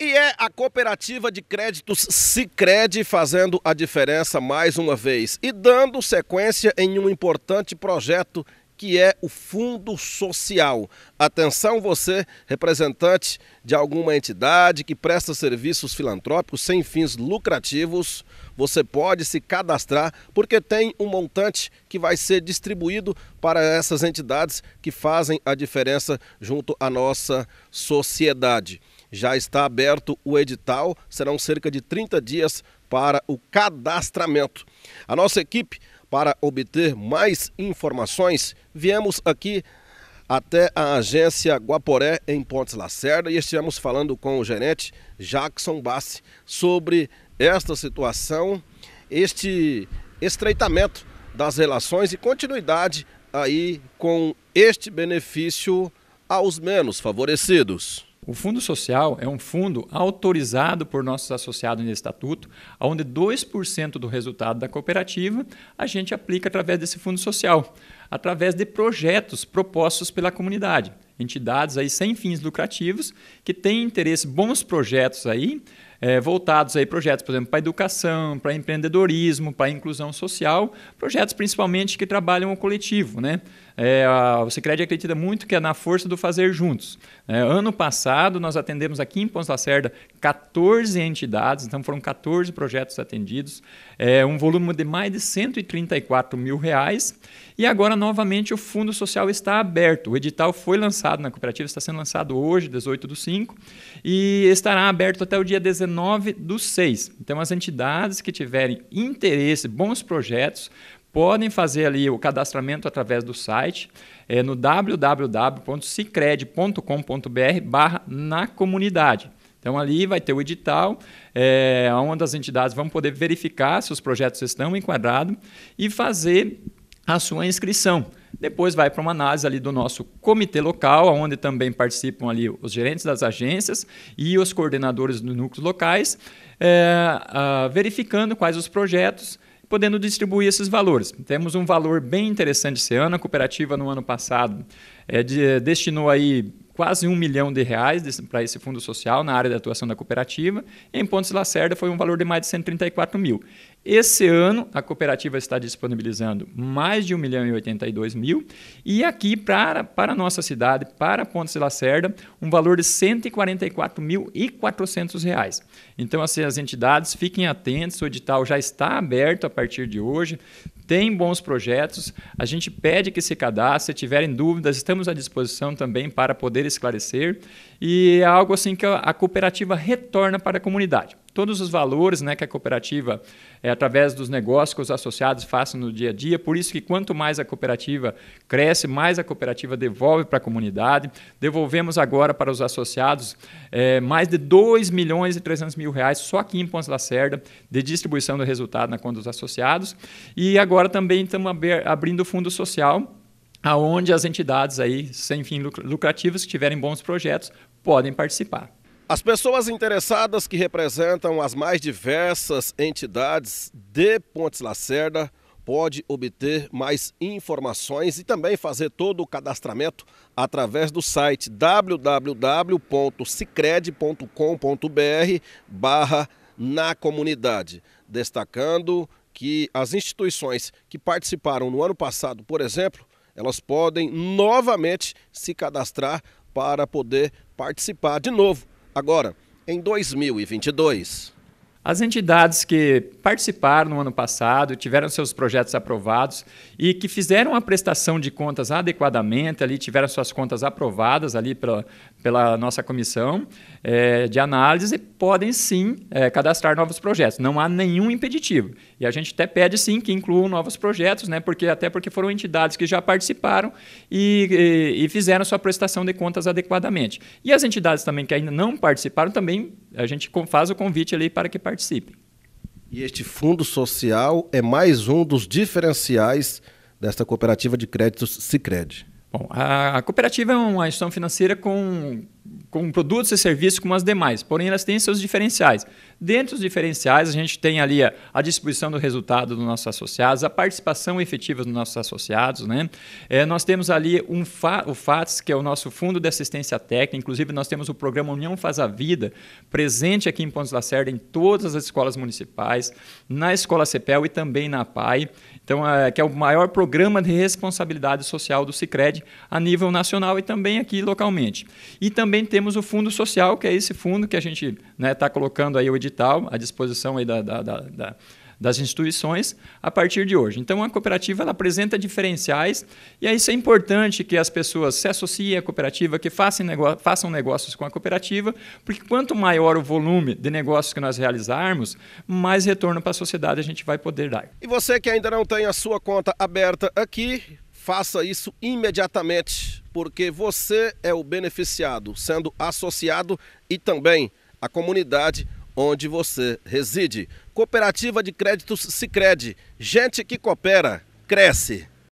E é a cooperativa de créditos Sicredi fazendo a diferença mais uma vez e dando sequência em um importante projeto que é o Fundo Social. Atenção você, representante de alguma entidade que presta serviços filantrópicos sem fins lucrativos, você pode se cadastrar porque tem um montante que vai ser distribuído para essas entidades que fazem a diferença junto à nossa sociedade. Já está aberto o edital, serão cerca de 30 dias para o cadastramento. A nossa equipe, para obter mais informações, viemos aqui até a agência Guaporé, em Pontes Lacerda, e estivemos falando com o gerente Jackson Bassi sobre esta situação, este estreitamento das relações e continuidade aí com este benefício aos menos favorecidos. O fundo social é um fundo autorizado por nossos associados no estatuto, onde 2% do resultado da cooperativa a gente aplica através desse fundo social, através de projetos propostos pela comunidade entidades aí sem fins lucrativos que têm interesse bons projetos aí é, voltados aí projetos, por exemplo, para educação, para empreendedorismo, para inclusão social, projetos principalmente que trabalham o coletivo, né? É, a, o acredita muito que é na força do fazer juntos. É, ano passado nós atendemos aqui em Pontes Lacerda 14 entidades, então foram 14 projetos atendidos, é, um volume de mais de 134 mil reais. E agora, novamente, o Fundo Social está aberto. O edital foi lançado na cooperativa, está sendo lançado hoje, 18 do 5, e estará aberto até o dia 19 do 6. Então, as entidades que tiverem interesse, bons projetos, podem fazer ali o cadastramento através do site é, no www.sicred.com.br barra na comunidade. Então, ali vai ter o edital, é, onde as entidades vão poder verificar se os projetos estão enquadrados e fazer a sua inscrição. Depois vai para uma análise ali do nosso comitê local, onde também participam ali os gerentes das agências e os coordenadores dos núcleos locais, é, a, verificando quais os projetos podendo distribuir esses valores. Temos um valor bem interessante esse ano. A cooperativa, no ano passado, é, de, destinou aí quase um milhão de reais para esse fundo social na área da atuação da cooperativa. Em Pontes Lacerda foi um valor de mais de 134 mil. Esse ano, a cooperativa está disponibilizando mais de 1 milhão e 82 mil. E aqui, para, para a nossa cidade, para Pontes Lacerda, um valor de 144 mil e 400 reais. Então, assim, as entidades fiquem atentas, o edital já está aberto a partir de hoje tem bons projetos, a gente pede que se cadastre, se tiverem dúvidas, estamos à disposição também para poder esclarecer. E é algo assim que a cooperativa retorna para a comunidade todos os valores né, que a cooperativa, é, através dos negócios que os associados façam no dia a dia. Por isso que quanto mais a cooperativa cresce, mais a cooperativa devolve para a comunidade. Devolvemos agora para os associados é, mais de 2 milhões e 300 mil reais só aqui em Pontes Lacerda de distribuição do resultado na conta dos associados. E agora também estamos abrindo o fundo social aonde as entidades aí sem fim lucrativos que tiverem bons projetos podem participar. As pessoas interessadas que representam as mais diversas entidades de Pontes Lacerda pode obter mais informações e também fazer todo o cadastramento através do site www.sicred.com.br barra na comunidade, destacando que as instituições que participaram no ano passado, por exemplo, elas podem novamente se cadastrar para poder participar de novo Agora, em 2022. As entidades que participaram no ano passado, tiveram seus projetos aprovados e que fizeram a prestação de contas adequadamente, ali tiveram suas contas aprovadas ali pela, pela nossa comissão é, de análise, podem sim é, cadastrar novos projetos. Não há nenhum impeditivo. E a gente até pede sim que incluam novos projetos, né? porque, até porque foram entidades que já participaram e, e, e fizeram sua prestação de contas adequadamente. E as entidades também que ainda não participaram, também a gente faz o convite ali para que participem. E este fundo social é mais um dos diferenciais desta cooperativa de créditos Sicredi. Bom, a cooperativa é uma instituição financeira com com produtos e serviços como as demais, porém elas têm seus diferenciais. Dentro dos diferenciais, a gente tem ali a, a distribuição do resultado dos nossos associados, a participação efetiva dos nossos associados. Né? É, nós temos ali um fa o FATS, que é o nosso Fundo de Assistência Técnica, inclusive nós temos o programa União Faz a Vida, presente aqui em da Lacerda, em todas as escolas municipais, na Escola CEPEL e também na PAI, então, é, que é o maior programa de responsabilidade social do Cicred a nível nacional e também aqui localmente. E também também temos o fundo social, que é esse fundo que a gente está né, tá colocando aí o edital à disposição aí da, da, da, da das instituições a partir de hoje. Então, a cooperativa ela apresenta diferenciais e aí isso é importante que as pessoas se associem à cooperativa, que façam, negócio, façam negócios com a cooperativa, porque quanto maior o volume de negócios que nós realizarmos, mais retorno para a sociedade a gente vai poder dar. E você que ainda não tem a sua conta aberta aqui, faça isso imediatamente porque você é o beneficiado, sendo associado e também a comunidade onde você reside. Cooperativa de Créditos Sicredi. Gente que coopera, cresce.